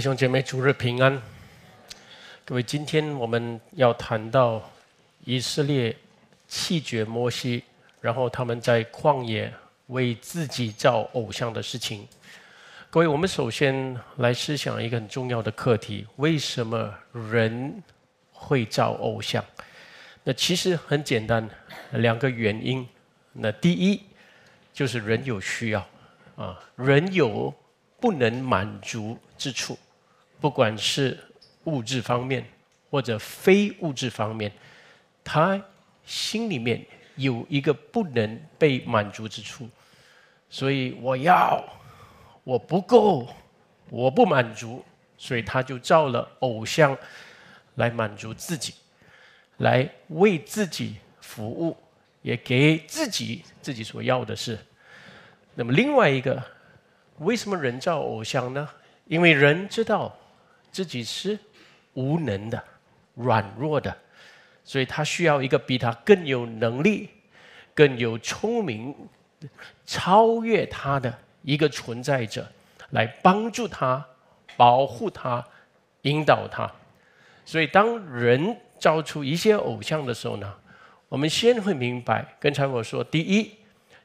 弟兄姐妹，主日平安。各位，今天我们要谈到以色列弃绝摩西，然后他们在旷野为自己造偶像的事情。各位，我们首先来思想一个很重要的课题：为什么人会造偶像？那其实很简单，两个原因。那第一就是人有需要，啊，人有不能满足之处。不管是物质方面或者非物质方面，他心里面有一个不能被满足之处，所以我要，我不够，我不满足，所以他就造了偶像来满足自己，来为自己服务，也给自己自己所要的事。那么另外一个，为什么人造偶像呢？因为人知道。自己是无能的、软弱的，所以他需要一个比他更有能力、更有聪明、超越他的一个存在者，来帮助他、保护他、引导他。所以，当人造出一些偶像的时候呢，我们先会明白。刚才我说，第一，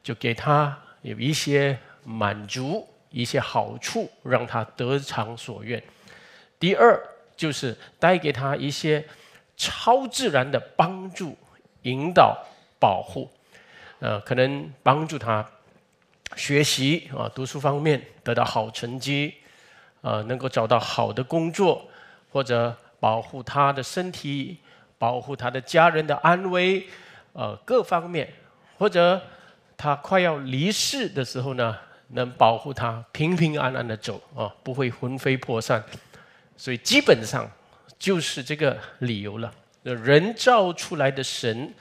就给他有一些满足、一些好处，让他得偿所愿。第二就是带给他一些超自然的帮助、引导、保护，呃，可能帮助他学习啊，读书方面得到好成绩，呃，能够找到好的工作，或者保护他的身体，保护他的家人的安危，呃，各方面，或者他快要离世的时候呢，能保护他平平安安的走啊，不会魂飞魄散。所以基本上就是这个理由了。人造出来的神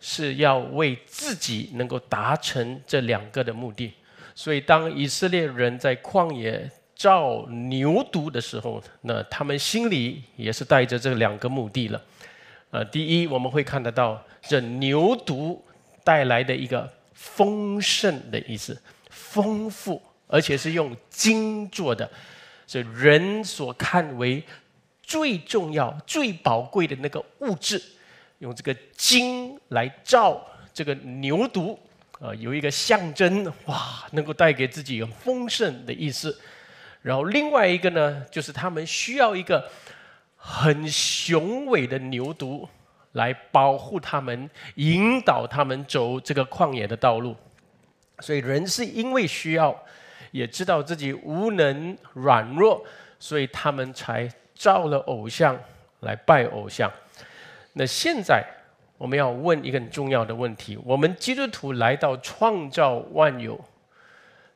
是要为自己能够达成这两个的目的。所以当以色列人在旷野造牛犊的时候，那他们心里也是带着这两个目的了。呃，第一，我们会看得到这牛犊带来的一个丰盛的意思，丰富，而且是用金做的。是人所看为最重要、最宝贵的那个物质，用这个金来照这个牛犊啊，有一个象征，哇，能够带给自己有丰盛的意思。然后另外一个呢，就是他们需要一个很雄伟的牛犊来保护他们，引导他们走这个旷野的道路。所以人是因为需要。也知道自己无能软弱，所以他们才造了偶像来拜偶像。那现在我们要问一个很重要的问题：我们基督徒来到创造万有、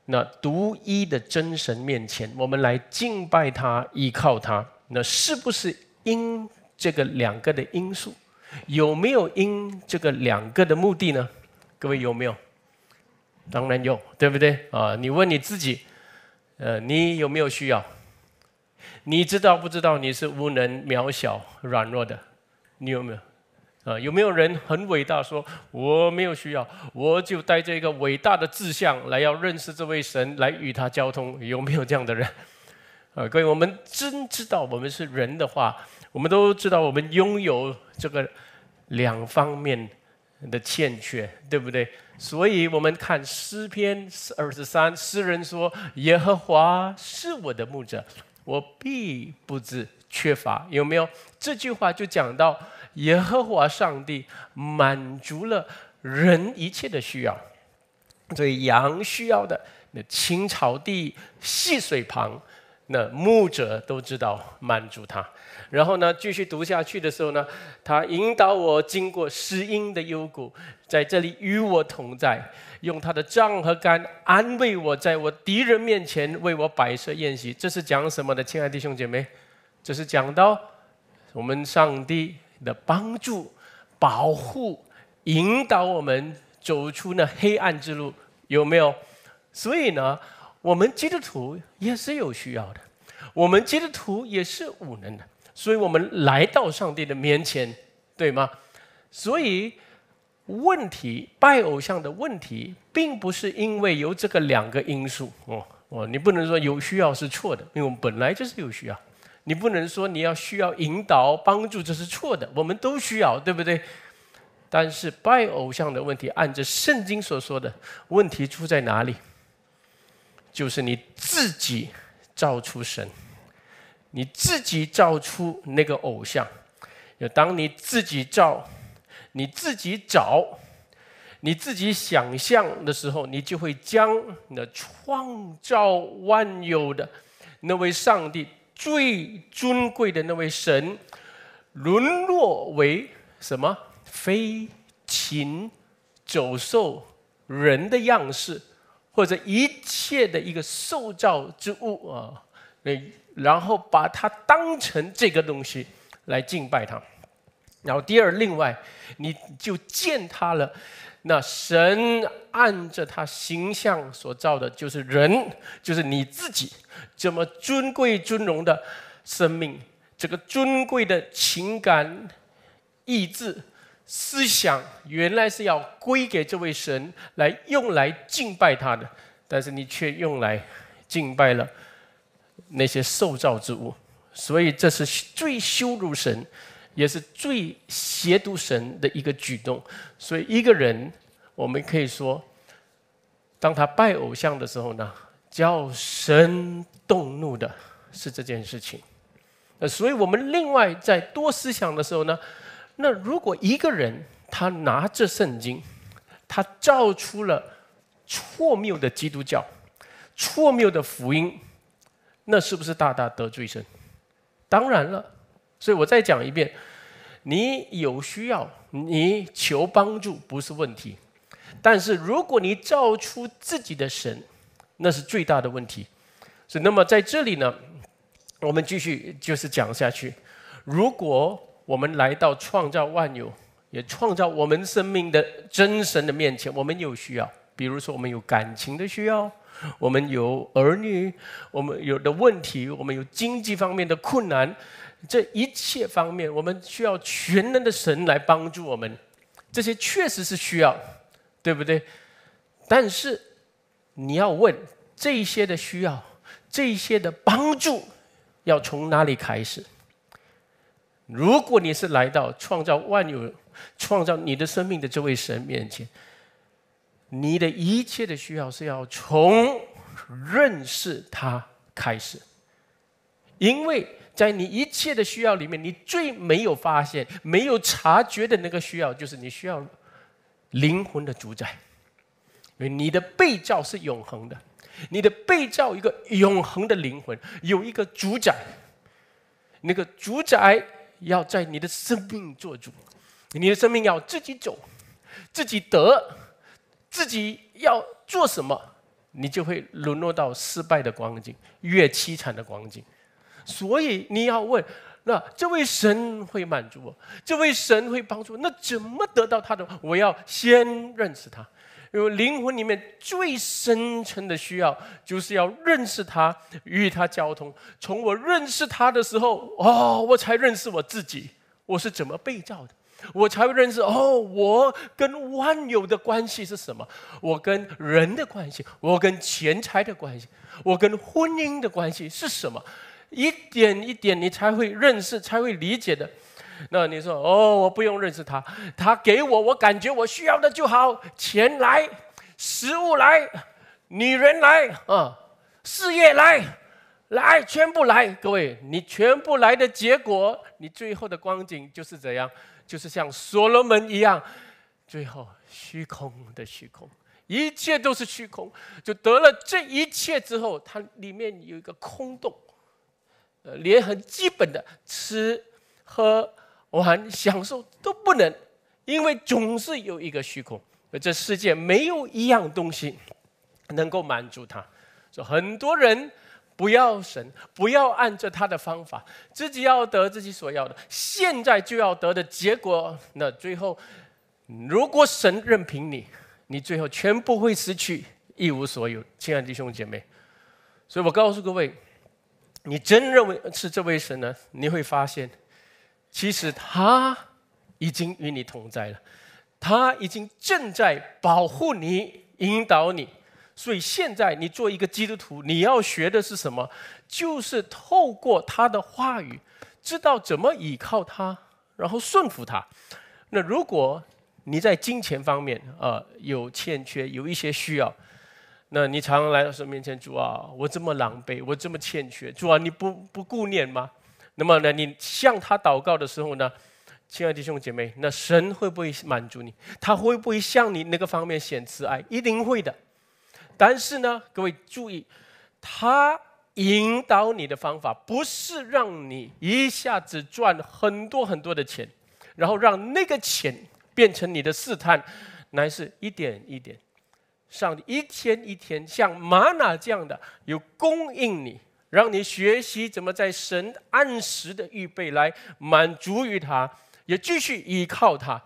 那独一的真神面前，我们来敬拜他、依靠他，那是不是因这个两个的因素？有没有因这个两个的目的呢？各位有没有？当然有，对不对啊？你问你自己，呃，你有没有需要？你知道不知道你是无能、渺小、软弱的？你有没有？啊，有没有人很伟大，说我没有需要，我就带着一个伟大的志向来要认识这位神，来与他交通？有没有这样的人？啊，各位，我们真知道我们是人的话，我们都知道我们拥有这个两方面的欠缺，对不对？所以，我们看诗篇二十三，诗人说：“耶和华是我的牧者，我必不知缺乏。”有没有这句话？就讲到耶和华上帝满足了人一切的需要。所以，羊需要的那青草地、细水旁，那牧者都知道满足他。然后呢，继续读下去的时候呢，他引导我经过诗音的幽谷，在这里与我同在，用他的杖和杆安慰我，在我敌人面前为我摆设宴席。这是讲什么的，亲爱的弟兄姐妹？这是讲到我们上帝的帮助、保护、引导我们走出那黑暗之路，有没有？所以呢，我们基督徒也是有需要的，我们基督徒也是无能的。所以我们来到上帝的面前，对吗？所以问题拜偶像的问题，并不是因为有这个两个因素。哦哦，你不能说有需要是错的，因为我们本来就是有需要。你不能说你要需要引导帮助这是错的，我们都需要，对不对？但是拜偶像的问题，按着圣经所说的问题出在哪里？就是你自己造出神。你自己造出那个偶像，就当你自己造、你自己找、你自己想象的时候，你就会将那创造万有的那位上帝、最尊贵的那位神，沦落为什么飞禽、走兽、人的样式，或者一切的一个受造之物啊，那。然后把它当成这个东西来敬拜他。然后第二，另外，你就践踏了那神按着他形象所造的，就是人，就是你自己这么尊贵尊荣的生命，这个尊贵的情感、意志、思想，原来是要归给这位神来用来敬拜他的，但是你却用来敬拜了。那些受造之物，所以这是最羞辱神，也是最亵渎神的一个举动。所以一个人，我们可以说，当他拜偶像的时候呢，叫神动怒的是这件事情。那所以我们另外在多思想的时候呢，那如果一个人他拿着圣经，他造出了错谬的基督教，错谬的福音。那是不是大大得罪神？当然了，所以我再讲一遍：你有需要，你求帮助不是问题；但是如果你造出自己的神，那是最大的问题。是那么，在这里呢，我们继续就是讲下去。如果我们来到创造万有、也创造我们生命的真神的面前，我们有需要，比如说我们有感情的需要。我们有儿女，我们有的问题，我们有经济方面的困难，这一切方面，我们需要全能的神来帮助我们。这些确实是需要，对不对？但是你要问这些的需要，这些的帮助要从哪里开始？如果你是来到创造万有、创造你的生命的这位神面前。你的一切的需要是要从认识他开始，因为在你一切的需要里面，你最没有发现、没有察觉的那个需要，就是你需要灵魂的主宰。因为你的被造是永恒的，你的被造一个永恒的灵魂，有一个主宰，那个主宰要在你的生命做主，你的生命要自己走，自己得。自己要做什么，你就会沦落到失败的光景，越凄惨的光景。所以你要问，那这位神会满足我，这位神会帮助，那怎么得到他的？我要先认识他，因为灵魂里面最深层的需要就是要认识他，与他交通。从我认识他的时候，哦，我才认识我自己，我是怎么被造的。我才会认识哦，我跟万有的关系是什么？我跟人的关系，我跟钱财的关系，我跟婚姻的关系是什么？一点一点，你才会认识，才会理解的。那你说哦，我不用认识他，他给我，我感觉我需要的就好。钱来，食物来，女人来，啊，事业来，来全部来。各位，你全部来的结果，你最后的光景就是这样。就是像所罗门一样，最后虚空的虚空，一切都是虚空，就得了这一切之后，它里面有一个空洞，呃，连很基本的吃、喝、玩、享受都不能，因为总是有一个虚空，这世界没有一样东西能够满足他。说很多人。不要神，不要按着他的方法，自己要得自己所要的，现在就要得的结果。那最后，如果神任凭你，你最后全部会失去，一无所有，亲爱的弟兄姐妹。所以我告诉各位，你真认为是这位神呢？你会发现，其实他已经与你同在了，他已经正在保护你、引导你。所以现在你做一个基督徒，你要学的是什么？就是透过他的话语，知道怎么倚靠他，然后顺服他。那如果你在金钱方面啊有欠缺，有一些需要，那你常常来到神面前，主啊，我这么狼狈，我这么欠缺，主啊，你不不顾念吗？那么呢，你向他祷告的时候呢，亲爱的弟兄姐妹，那神会不会满足你？他会不会向你那个方面显慈爱？一定会的。但是呢，各位注意，他引导你的方法不是让你一下子赚很多很多的钱，然后让那个钱变成你的试探，乃是一点一点，上一天一天，像玛娜这样的有供应你，让你学习怎么在神按时的预备来满足于他，也继续依靠他。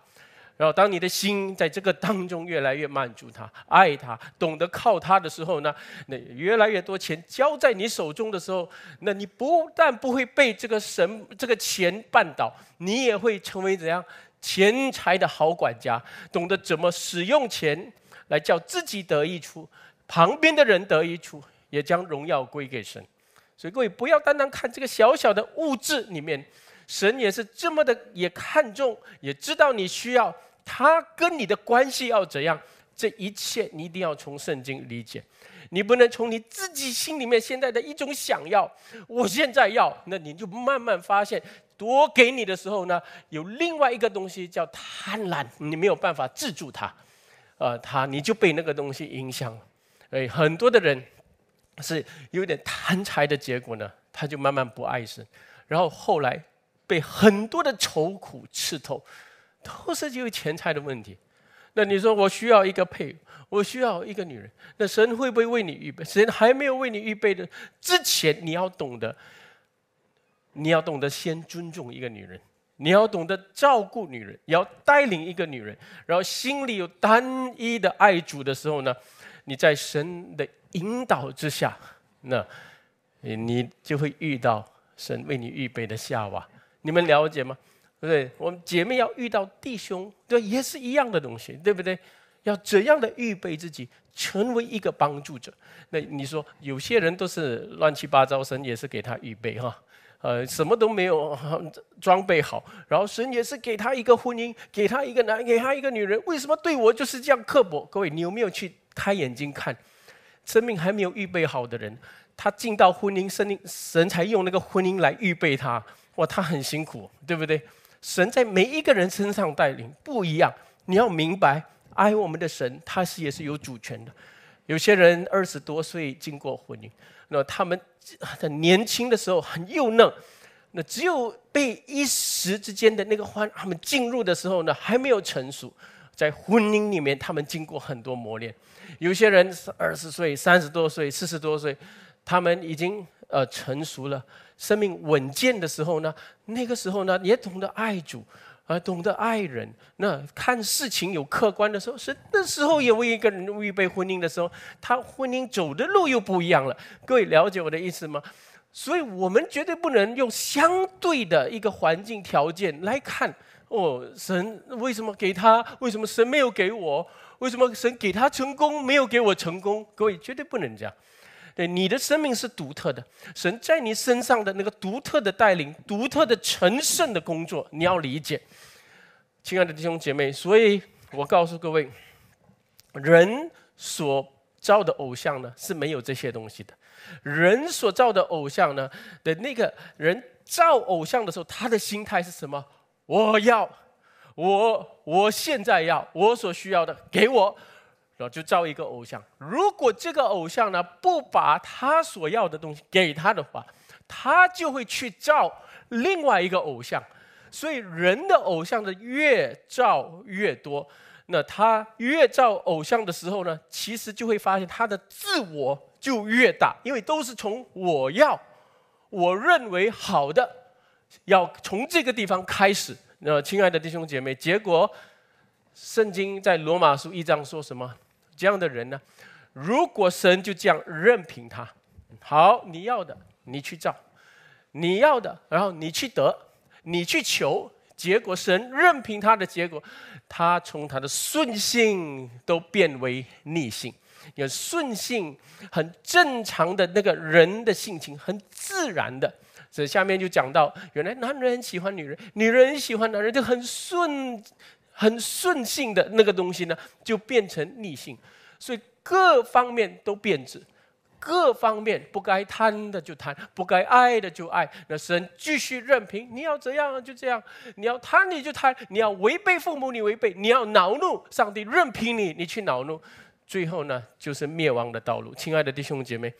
然后，当你的心在这个当中越来越满足他、爱他、懂得靠他的时候呢，那越来越多钱交在你手中的时候，那你不但不会被这个神、这个钱绊倒，你也会成为怎样？钱财的好管家，懂得怎么使用钱来叫自己得益处，旁边的人得益处，也将荣耀归给神。所以，各位不要单单看这个小小的物质里面，神也是这么的也看重，也知道你需要。他跟你的关系要怎样？这一切你一定要从圣经理解，你不能从你自己心里面现在的一种想要，我现在要，那你就慢慢发现，多给你的时候呢，有另外一个东西叫贪婪，你没有办法制住它，呃，他你就被那个东西影响了，所以很多的人是有点贪财的结果呢，他就慢慢不爱神，然后后来被很多的愁苦刺透。都是就有钱财的问题，那你说我需要一个配，我需要一个女人，那神会不会为你预备？神还没有为你预备的之前，你要懂得，你要懂得先尊重一个女人，你要懂得照顾女人，要带领一个女人，然后心里有单一的爱主的时候呢，你在神的引导之下，那，你就会遇到神为你预备的夏娃，你们了解吗？对不对？我们姐妹要遇到弟兄，对，也是一样的东西，对不对？要怎样的预备自己，成为一个帮助者？那你说有些人都是乱七八糟，神也是给他预备哈，呃，什么都没有装备好，然后神也是给他一个婚姻，给他一个男，给他一个女人，为什么对我就是这样刻薄？各位，你有没有去开眼睛看？生命还没有预备好的人，他进到婚姻，神灵神才用那个婚姻来预备他，哇，他很辛苦，对不对？神在每一个人身上带领不一样，你要明白，爱我们的神，他是也是有主权的。有些人二十多岁经过婚姻，那他们在年轻的时候很幼嫩，那只有被一时之间的那个欢，他们进入的时候呢，还没有成熟。在婚姻里面，他们经过很多磨练。有些人是二十岁、三十多岁、四十多岁，他们已经呃成熟了。生命稳健的时候呢，那个时候呢也懂得爱主，而懂得爱人。那看事情有客观的时候，是那时候也为一个人预备婚姻的时候，他婚姻走的路又不一样了。各位了解我的意思吗？所以我们绝对不能用相对的一个环境条件来看哦，神为什么给他？为什么神没有给我？为什么神给他成功，没有给我成功？各位绝对不能这样。对你的生命是独特的，神在你身上的那个独特的带领、独特的成圣的工作，你要理解，亲爱的弟兄姐妹。所以我告诉各位，人所造的偶像呢是没有这些东西的，人所造的偶像呢的那个人造偶像的时候，他的心态是什么？我要，我我现在要我所需要的，给我。后就造一个偶像，如果这个偶像呢不把他所要的东西给他的话，他就会去造另外一个偶像，所以人的偶像的越造越多，那他越造偶像的时候呢，其实就会发现他的自我就越大，因为都是从我要，我认为好的，要从这个地方开始。那亲爱的弟兄姐妹，结果圣经在罗马书一章说什么？这样的人呢？如果神就这样任凭他，好，你要的你去造，你要的然后你去得，你去求，结果神任凭他的结果，他从他的顺性都变为逆性。有顺性很正常的那个人的性情，很自然的。以下面就讲到，原来男人很喜欢女人，女人很喜欢男人，就很顺。很顺性的那个东西呢，就变成逆性，所以各方面都变质，各方面不该贪的就贪，不该爱的就爱。那神继续任凭你要怎样，就这样，你要贪你就贪，你要违背父母你违背，你要恼怒上帝任凭你，你去恼怒，最后呢就是灭亡的道路。亲爱的弟兄姐妹，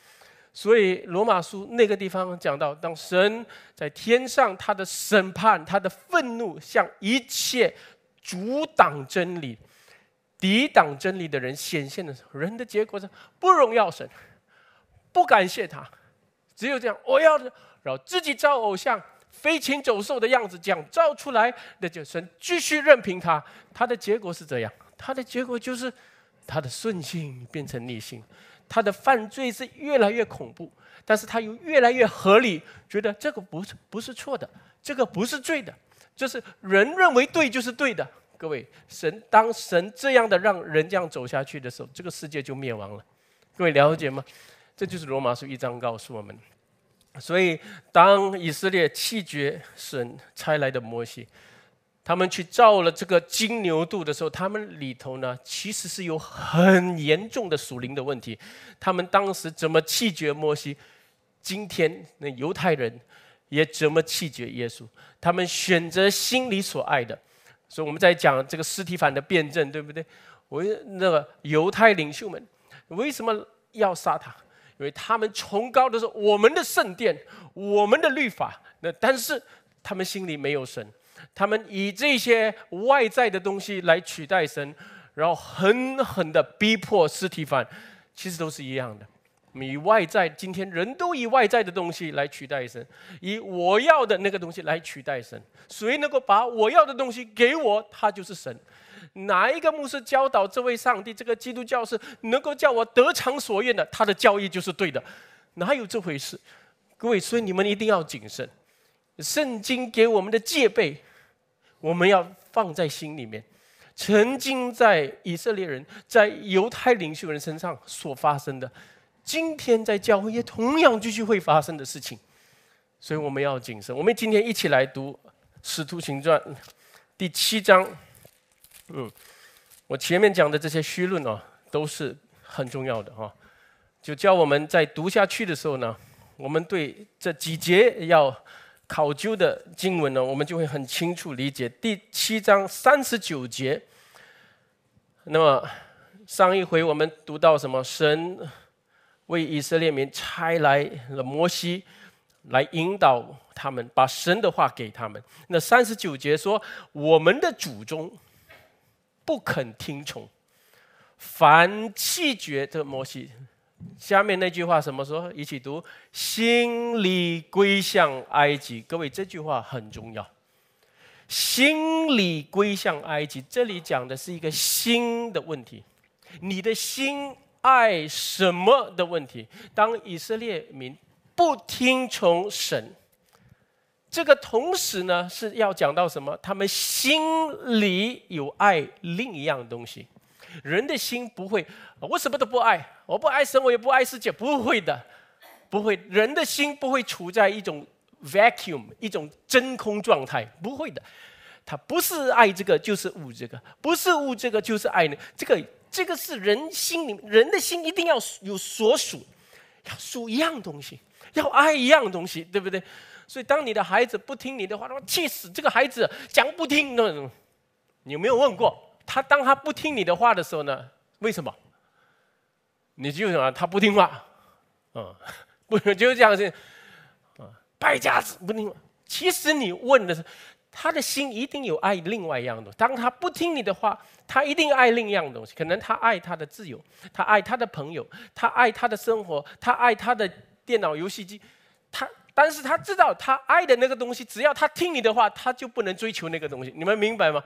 所以罗马书那个地方讲到，当神在天上他的审判，他的愤怒向一切。阻挡真理、抵挡真理的人显现的时候，人的结果是不荣耀神、不感谢他，只有这样，我要然后自己造偶像，飞禽走兽的样子讲造出来，那就神继续任凭他，他的结果是这样，他的结果就是他的顺性变成逆性，他的犯罪是越来越恐怖，但是他又越来越合理，觉得这个不是不是错的，这个不是罪的。就是人认为对就是对的，各位，神当神这样的让人这样走下去的时候，这个世界就灭亡了。各位了解吗？这就是罗马书一章告诉我们。所以当以色列气绝神差来的摩西，他们去造了这个金牛肚的时候，他们里头呢其实是有很严重的属灵的问题。他们当时怎么气绝摩西？今天那犹太人。也折磨气绝耶稣，他们选择心里所爱的，所以我们在讲这个尸体反的辩证，对不对？我那个犹太领袖们为什么要杀他？因为他们崇高的说我们的圣殿，我们的律法，那但是他们心里没有神，他们以这些外在的东西来取代神，然后狠狠的逼迫尸体反，其实都是一样的。以外在，今天人都以外在的东西来取代神，以我要的那个东西来取代神。谁能够把我要的东西给我，他就是神。哪一个牧师教导这位上帝，这个基督教是能够叫我得偿所愿的，他的教义就是对的？哪有这回事？各位，所以你们一定要谨慎。圣经给我们的戒备，我们要放在心里面。曾经在以色列人，在犹太领袖人身上所发生的。今天在教会也同样继续会发生的事情，所以我们要谨慎。我们今天一起来读《使徒行传》第七章。嗯，我前面讲的这些虚论呢，都是很重要的哈。就教我们在读下去的时候呢，我们对这几节要考究的经文呢，我们就会很清楚理解第七章三十九节。那么上一回我们读到什么神？为以色列民差来了摩西，来引导他们，把神的话给他们。那三十九节说：“我们的祖宗不肯听从，凡弃绝这摩西。”下面那句话怎么说？一起读：“心里归向埃及。”各位，这句话很重要。心里归向埃及，这里讲的是一个新的问题，你的心。爱什么的问题？当以色列民不听从神，这个同时呢是要讲到什么？他们心里有爱另一样东西。人的心不会，我什么都不爱，我不爱神，我也不爱世界，不会的，不会。人的心不会处在一种 vacuum 一种真空状态，不会的。他不是爱这个就是误这个，不是误这个就是爱那这个。这个是人心里，人的心一定要有所属，要属一样东西，要爱一样东西，对不对？所以，当你的孩子不听你的话，他说气死！这个孩子讲不听，那种，有没有问过他？当他不听你的话的时候呢？为什么？你就么？他不听话，嗯，不，就是这样子，啊，败家子不听话。其实你问的是。他的心一定有爱另外一样东西，当他不听你的话，他一定爱另一样东西。可能他爱他的自由，他爱他的朋友，他爱他的生活，他爱他的电脑游戏机。他，但是他知道他爱的那个东西，只要他听你的话，他就不能追求那个东西。你们明白吗？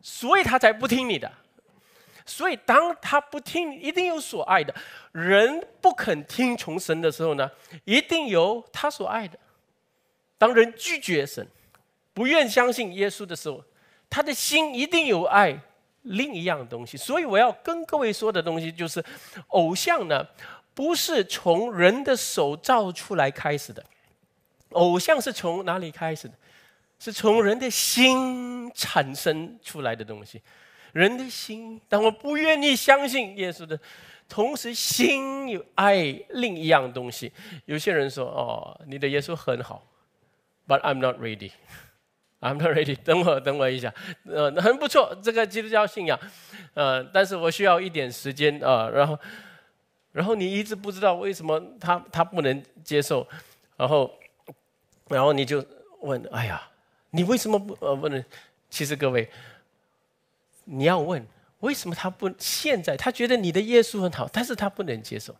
所以他才不听你的。所以当他不听，一定有所爱的人不肯听从神的时候呢，一定有他所爱的。当人拒绝神。不愿相信耶稣的时候，他的心一定有爱另一样东西。所以我要跟各位说的东西就是：偶像呢，不是从人的手造出来开始的。偶像是从哪里开始的？是从人的心产生出来的东西。人的心，但我不愿意相信耶稣的，同时心有爱另一样东西。有些人说：“哦，你的耶稣很好。”But I'm not ready。I'm not ready。等我，等我一下。呃，很不错，这个基督教信仰，呃，但是我需要一点时间啊。然后，然后你一直不知道为什么他他不能接受，然后，然后你就问，哎呀，你为什么不呃不能？其实各位，你要问为什么他不现在他觉得你的耶稣很好，但是他不能接受。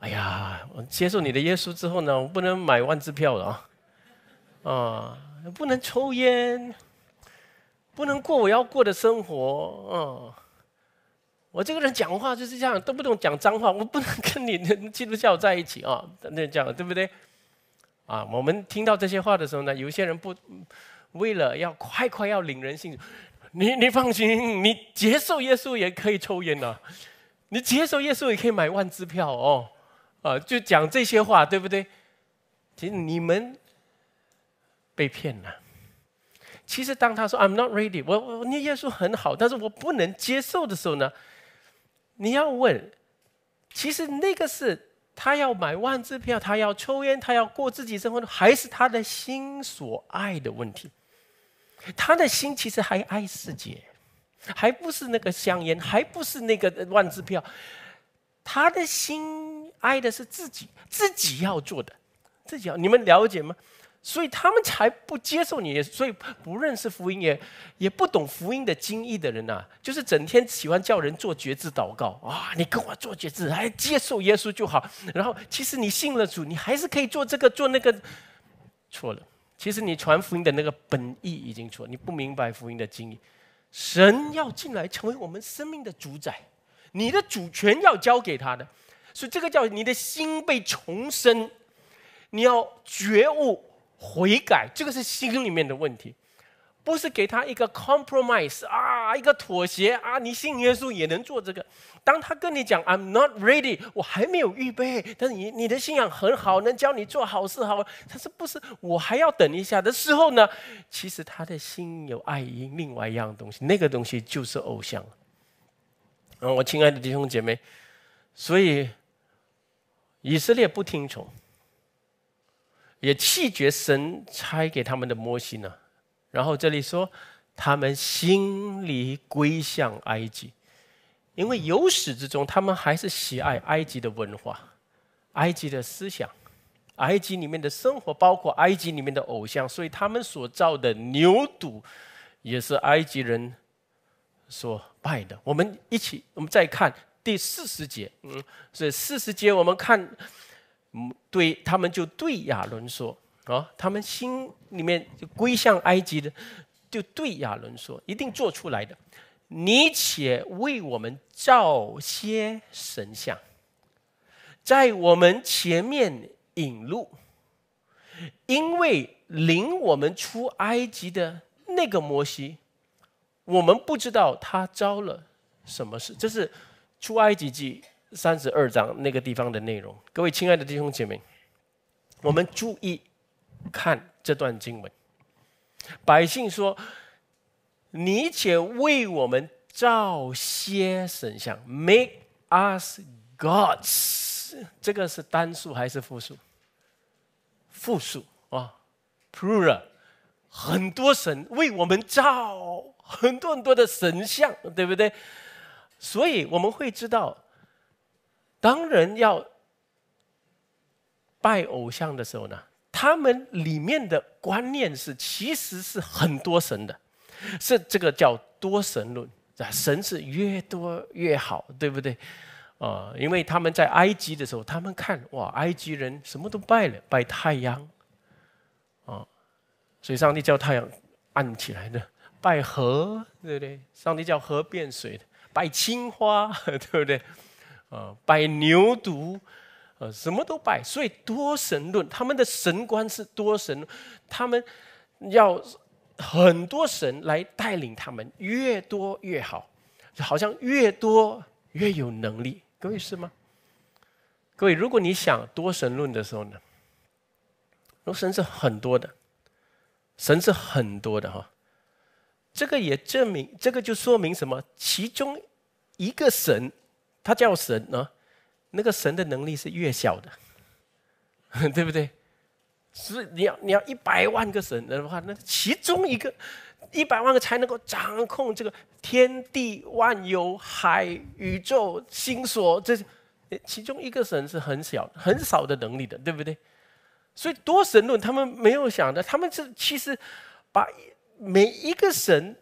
哎呀，我接受你的耶稣之后呢，我不能买万支票了啊，啊。不能抽烟，不能过我要过的生活啊！我这个人讲话就是这样，都不懂讲脏话。我不能跟你的基督教在一起啊！那讲对不对？啊，我们听到这些话的时候呢，有些人不为了要快快要领人信，你你放心，你接受耶稣也可以抽烟的，你接受耶稣也可以买万支票哦，啊，就讲这些话对不对？其实你们。被骗了。其实，当他说 “I'm not ready”，我我念耶稣很好，但是我不能接受的时候呢，你要问，其实那个是他要买万支票，他要抽烟，他要过自己生活，还是他的心所爱的问题？他的心其实还爱世界，还不是那个香烟，还不是那个万支票，他的心爱的是自己，自己要做的，自己要你们了解吗？所以他们才不接受你，所以不认识福音也也不懂福音的经义的人呐，就是整天喜欢叫人做绝志祷告啊！你跟我做绝志，哎，接受耶稣就好。然后其实你信了主，你还是可以做这个做那个。错了，其实你传福音的那个本意已经错，你不明白福音的经义，神要进来成为我们生命的主宰，你的主权要交给他的。所以这个叫你的心被重生，你要觉悟。悔改，这个是心里面的问题，不是给他一个 compromise 啊，一个妥协啊。你信耶稣也能做这个。当他跟你讲 "I'm not ready"，我还没有预备，但是你你的信仰很好，能教你做好事好。他说不是，我还要等一下。的时候呢，其实他的心有爱意，另外一样东西，那个东西就是偶像。嗯，我亲爱的弟兄姐妹，所以以色列不听从。也气绝神差给他们的摩心呢？然后这里说他们心里归向埃及，因为由始至终他们还是喜爱埃及的文化、埃及的思想、埃及里面的生活，包括埃及里面的偶像，所以他们所造的牛犊也是埃及人所拜的。我们一起，我们再看第四十节，嗯，所以四十节，我们看。对他们就对亚伦说：“啊，他们心里面就归向埃及的，就对亚伦说，一定做出来的。你且为我们造些神像，在我们前面引路，因为领我们出埃及的那个摩西，我们不知道他遭了什么事。这是出埃及记。”三十二章那个地方的内容，各位亲爱的弟兄姐妹，我们注意看这段经文。百姓说：“你且为我们造些神像，Make us gods。”这个是单数还是复数？复数啊，plural，很多神为我们造很多很多的神像，对不对？所以我们会知道。当人要拜偶像的时候呢，他们里面的观念是，其实是很多神的，是这个叫多神论，啊，神是越多越好，对不对？啊，因为他们在埃及的时候，他们看哇，埃及人什么都拜了，拜太阳，啊，所以上帝叫太阳暗起来的，拜河，对不对？上帝叫河变水的，拜青花，对不对？啊，拜牛犊，呃，什么都拜。所以多神论，他们的神官是多神，他们要很多神来带领他们，越多越好，好像越多越有能力，各位是吗？各位，如果你想多神论的时候呢，神是很多的，神是很多的哈，这个也证明，这个就说明什么？其中一个神。他叫神呢，那个神的能力是越小的，对不对？是你要你要一百万个神的话，那其中一个一百万个才能够掌控这个天地万有海宇宙星所，这是其中一个神是很小很少的能力的，对不对？所以多神论他们没有想的，他们是其实把每一个神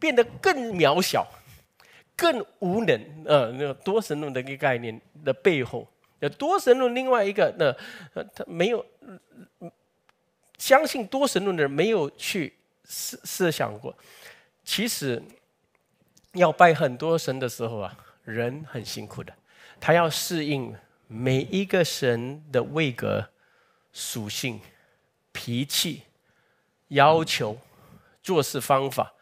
变得更渺小。更无能呃，那个多神论的一个概念的背后，有多神论另外一个呢？他没有相信多神论的人没有去设设想过，其实要拜很多神的时候啊，人很辛苦的，他要适应每一个神的位格、属性、脾气、要求、做事方法，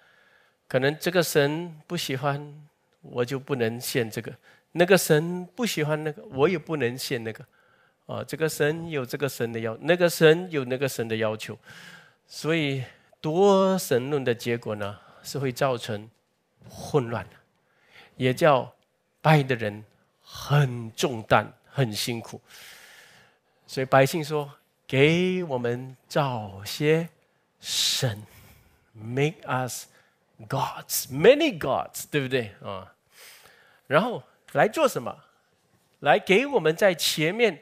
可能这个神不喜欢。我就不能献这个，那个神不喜欢那个，我也不能献那个，啊，这个神有这个神的要那个神有那个神的要求，所以多神论的结果呢，是会造成混乱的，也叫拜的人很重担，很辛苦。所以百姓说：“给我们找些神，Make us gods, many gods，对不对啊？”然后来做什么？来给我们在前面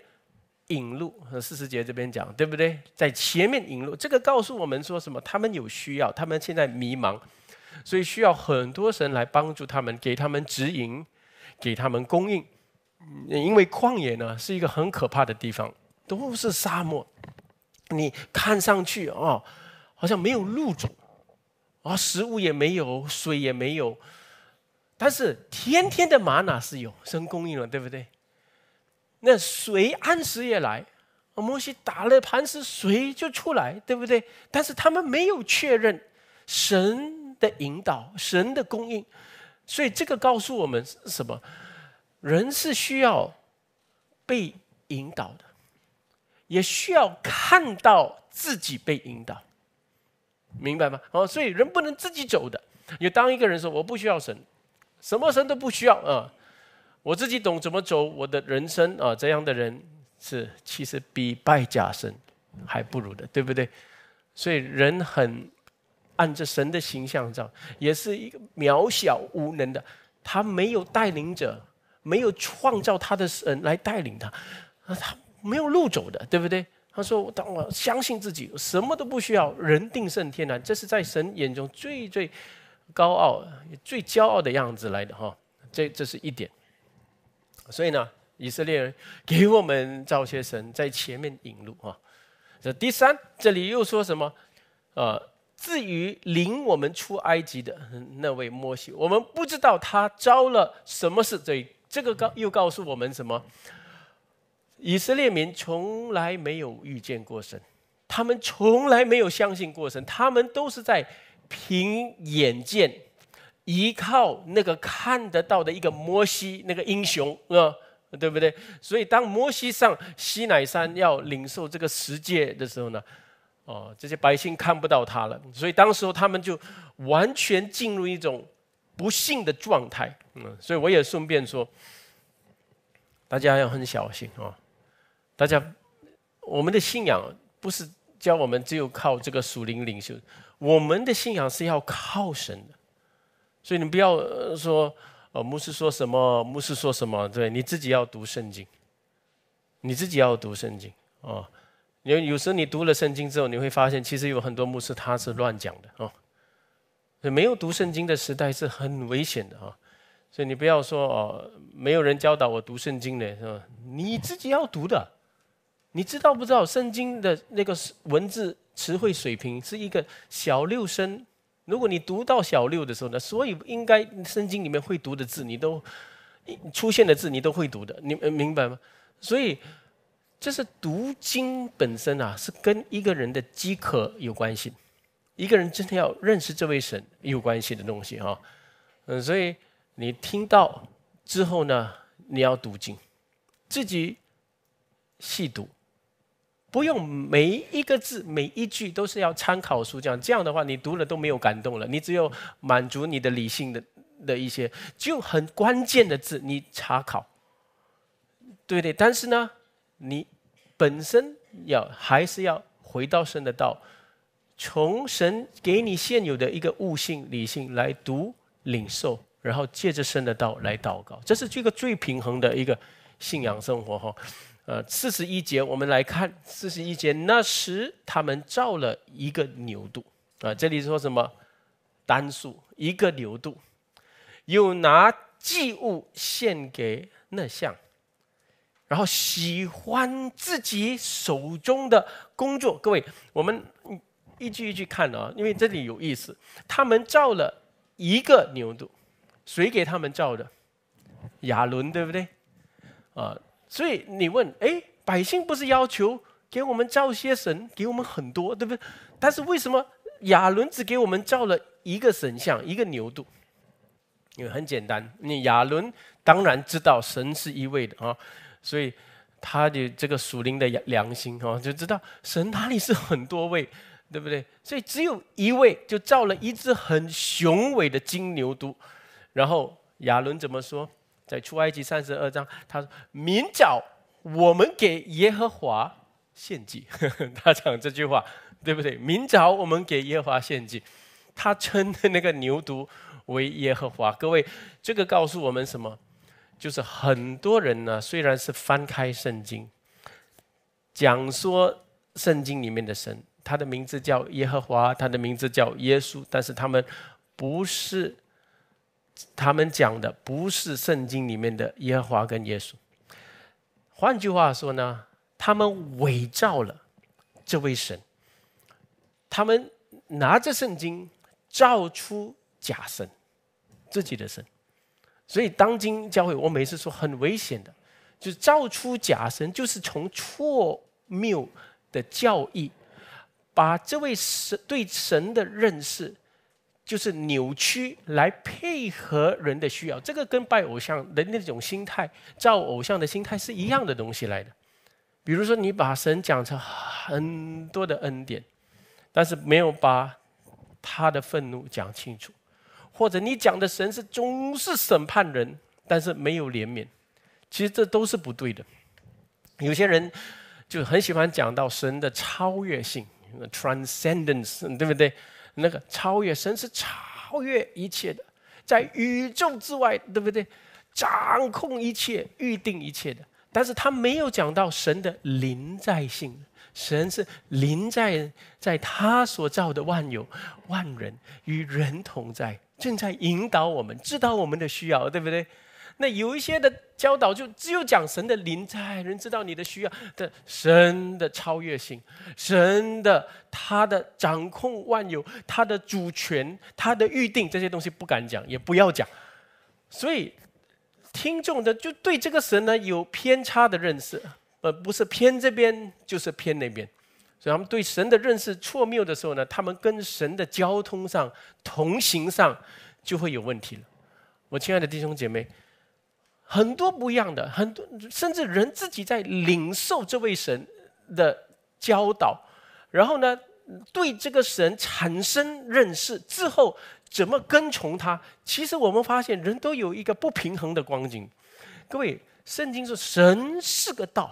引路。和四十节这边讲，对不对？在前面引路，这个告诉我们说什么？他们有需要，他们现在迷茫，所以需要很多神来帮助他们，给他们指引，给他们供应。因为旷野呢是一个很可怕的地方，都是沙漠，你看上去哦，好像没有路走，啊，食物也没有，水也没有。但是天天的玛瑙是有神供应了，对不对？那水按时也来，摩西打了盘子，水就出来，对不对？但是他们没有确认神的引导、神的供应，所以这个告诉我们什么？人是需要被引导的，也需要看到自己被引导，明白吗？哦，所以人不能自己走的。你当一个人说我不需要神。什么神都不需要啊！我自己懂怎么走我的人生啊，这样的人是其实比败家神还不如的，对不对？所以人很按着神的形象走，也是一个渺小无能的。他没有带领者，没有创造他的神来带领他，他没有路走的，对不对？他说：“当我相信自己，什么都不需要，人定胜天啊！”这是在神眼中最最。高傲，最骄傲的样子来的哈，这这是一点。所以呢，以色列人给我们造些神在前面引路哈。这第三，这里又说什么？呃，至于领我们出埃及的那位摩西，我们不知道他招了什么事。这这个告又告诉我们什么？以色列民从来没有遇见过神，他们从来没有相信过神，他们都是在。凭眼见，依靠那个看得到的一个摩西那个英雄啊，对不对？所以当摩西上西乃山要领受这个十诫的时候呢，哦，这些百姓看不到他了，所以当时候他们就完全进入一种不幸的状态。嗯，所以我也顺便说，大家要很小心啊！大家，我们的信仰不是。教我们只有靠这个属灵领袖，我们的信仰是要靠神的，所以你不要说，呃，牧师说什么，牧师说什么，对你自己要读圣经，你自己要读圣经，哦，因为有时候你读了圣经之后，你会发现其实有很多牧师他是乱讲的，哦，所以没有读圣经的时代是很危险的，啊，所以你不要说，哦，没有人教导我读圣经的是吧？你自己要读的。你知道不知道圣经的那个文字词汇水平是一个小六声？如果你读到小六的时候呢，所以应该圣经里面会读的字，你都出现的字你都会读的，你明白吗？所以这是读经本身啊，是跟一个人的饥渴有关系。一个人真的要认识这位神有关系的东西哈。嗯，所以你听到之后呢，你要读经，自己细读。不用每一个字、每一句都是要参考书这样，这样的话你读了都没有感动了，你只有满足你的理性的的一些，就很关键的字你查考，对不对？但是呢，你本身要还是要回到神的道，从神给你现有的一个悟性、理性来读、领受，然后借着神的道来祷告，这是这个最平衡的一个信仰生活哈。呃，四十一节我们来看四十一节。那时他们造了一个牛肚啊，这里说什么单数一个牛肚，又拿祭物献给那像，然后喜欢自己手中的工作。各位，我们一句一句看啊，因为这里有意思。他们造了一个牛肚，谁给他们造的？亚伦对不对？啊。所以你问，哎，百姓不是要求给我们造些神，给我们很多，对不对？但是为什么亚伦只给我们造了一个神像，一个牛犊？因为很简单，你亚伦当然知道神是一位的啊，所以他的这个属灵的良良心啊，就知道神哪里是很多位，对不对？所以只有一位，就造了一只很雄伟的金牛犊。然后亚伦怎么说？在出埃及三十二章，他明早我们给耶和华献祭，他讲这句话，对不对？明早我们给耶和华献祭，他称的那个牛犊为耶和华。各位，这个告诉我们什么？就是很多人呢，虽然是翻开圣经，讲说圣经里面的神，他的名字叫耶和华，他的名字叫耶稣，但是他们不是。他们讲的不是圣经里面的耶和华跟耶稣。换句话说呢，他们伪造了这位神。他们拿着圣经造出假神，自己的神。所以当今教会，我每次说很危险的，就是造出假神，就是从错谬的教义，把这位神对神的认识。就是扭曲来配合人的需要，这个跟拜偶像的那种心态、造偶像的心态是一样的东西来的。比如说，你把神讲成很多的恩典，但是没有把他的愤怒讲清楚；或者你讲的神是总是审判人，但是没有怜悯，其实这都是不对的。有些人就很喜欢讲到神的超越性 （transcendence），对不对？那个超越神是超越一切的，在宇宙之外，对不对？掌控一切，预定一切的。但是他没有讲到神的临在性，神是临在，在他所造的万有、万人与人同在，正在引导我们，知道我们的需要，对不对？那有一些的教导，就只有讲神的临在，人知道你的需要的神的超越性，神的他的掌控万有，他的主权，他的预定这些东西不敢讲，也不要讲。所以听众的就对这个神呢有偏差的认识，呃，不是偏这边就是偏那边。所以他们对神的认识错谬的时候呢，他们跟神的交通上、同行上就会有问题了。我亲爱的弟兄姐妹。很多不一样的，很多甚至人自己在领受这位神的教导，然后呢，对这个神产生认识之后，怎么跟从他？其实我们发现人都有一个不平衡的光景。各位，圣经说神是个道，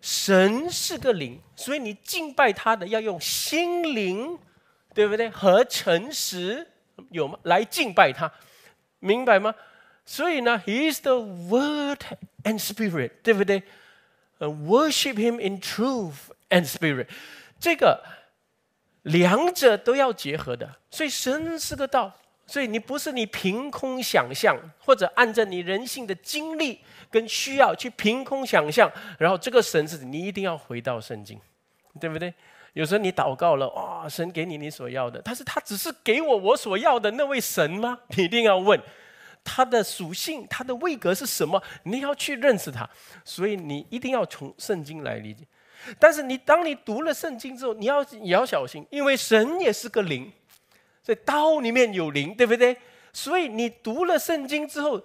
神是个灵，所以你敬拜他的要用心灵，对不对？和诚实有吗？来敬拜他，明白吗？所以呢，He is the Word and Spirit，对不对？Worship Him in truth and spirit，这个两者都要结合的。所以神是个道，所以你不是你凭空想象，或者按照你人性的经历跟需要去凭空想象。然后这个神是你一定要回到圣经，对不对？有时候你祷告了，哇，神给你你所要的，但是他只是给我我所要的那位神吗？你一定要问。它的属性，它的位格是什么？你要去认识它，所以你一定要从圣经来理解。但是你当你读了圣经之后，你要你要小心，因为神也是个灵，在道里面有灵，对不对？所以你读了圣经之后，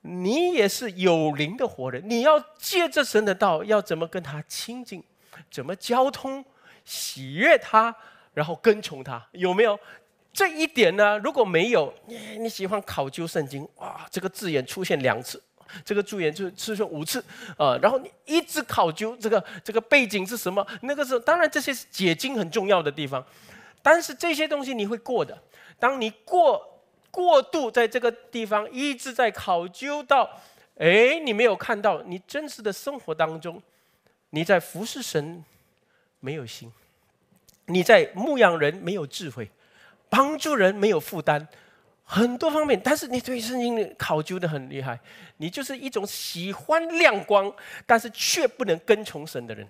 你也是有灵的活人。你要借着神的道，要怎么跟他亲近，怎么交通，喜悦他，然后跟从他，有没有？这一点呢，如果没有，你喜欢考究圣经，哇，这个字眼出现两次，这个字眼就出现五次，啊，然后你一直考究这个这个背景是什么，那个时候当然这些是解经很重要的地方，但是这些东西你会过的，当你过过度在这个地方一直在考究到，哎，你没有看到你真实的生活当中，你在服侍神没有心，你在牧养人没有智慧。帮助人没有负担，很多方面，但是你对圣经考究的很厉害，你就是一种喜欢亮光，但是却不能跟从神的人，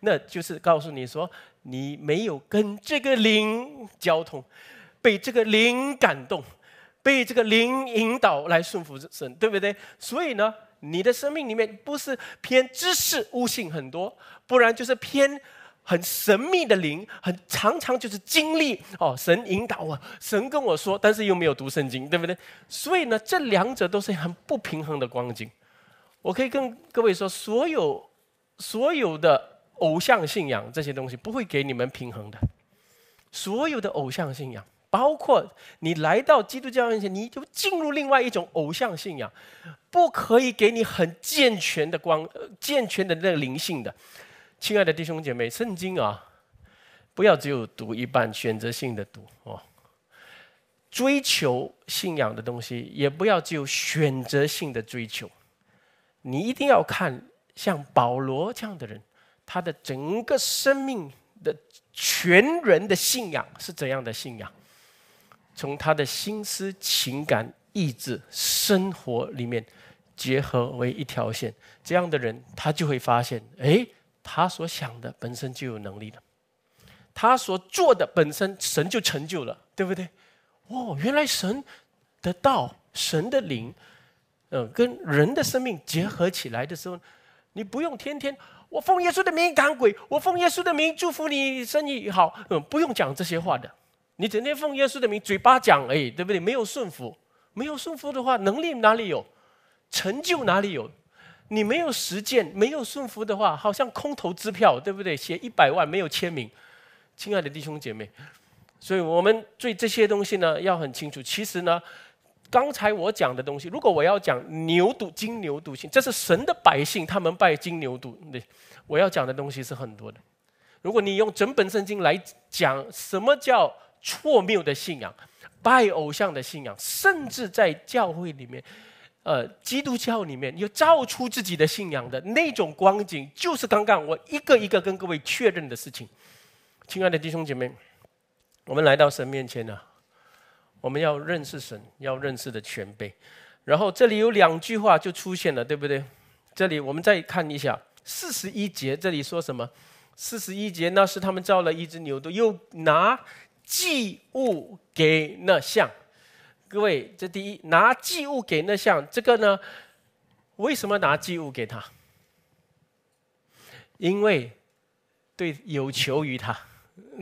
那就是告诉你说，你没有跟这个灵交通，被这个灵感动，被这个灵引导来顺服神，对不对？所以呢，你的生命里面不是偏知识悟性很多，不然就是偏。很神秘的灵，很常常就是经历哦，神引导啊，神跟我说，但是又没有读圣经，对不对？所以呢，这两者都是很不平衡的光景。我可以跟各位说，所有所有的偶像信仰这些东西，不会给你们平衡的。所有的偶像信仰，包括你来到基督教面前，你就进入另外一种偶像信仰，不可以给你很健全的光，健全的那个灵性的。亲爱的弟兄姐妹，圣经啊，不要只有读一半，选择性的读哦。追求信仰的东西，也不要只有选择性的追求。你一定要看像保罗这样的人，他的整个生命的全人的信仰是怎样的信仰，从他的心思、情感、意志、生活里面结合为一条线。这样的人，他就会发现，哎。他所想的本身就有能力了，他所做的本身神就成就了，对不对？哦，原来神的道、神的灵，嗯，跟人的生命结合起来的时候，你不用天天我奉耶稣的名赶鬼，我奉耶稣的名祝福你生意好，嗯，不用讲这些话的。你整天奉耶稣的名嘴巴讲而已，对不对？没有顺服，没有顺服的话，能力哪里有？成就哪里有？你没有实践，没有顺服的话，好像空头支票，对不对？写一百万没有签名，亲爱的弟兄姐妹，所以我们对这些东西呢要很清楚。其实呢，刚才我讲的东西，如果我要讲牛犊金牛犊性，这是神的百姓，他们拜金牛犊。对，我要讲的东西是很多的。如果你用整本圣经来讲，什么叫错谬的信仰，拜偶像的信仰，甚至在教会里面。呃，基督教里面，又造出自己的信仰的那种光景，就是刚刚我一个一个跟各位确认的事情。亲爱的弟兄姐妹，我们来到神面前呢，我们要认识神，要认识的全备。然后这里有两句话就出现了，对不对？这里我们再看一下四十一节，这里说什么？四十一节那是他们造了一只牛犊，又拿祭物给那像。各位，这第一拿祭物给那像这个呢？为什么拿祭物给他？因为对有求于他，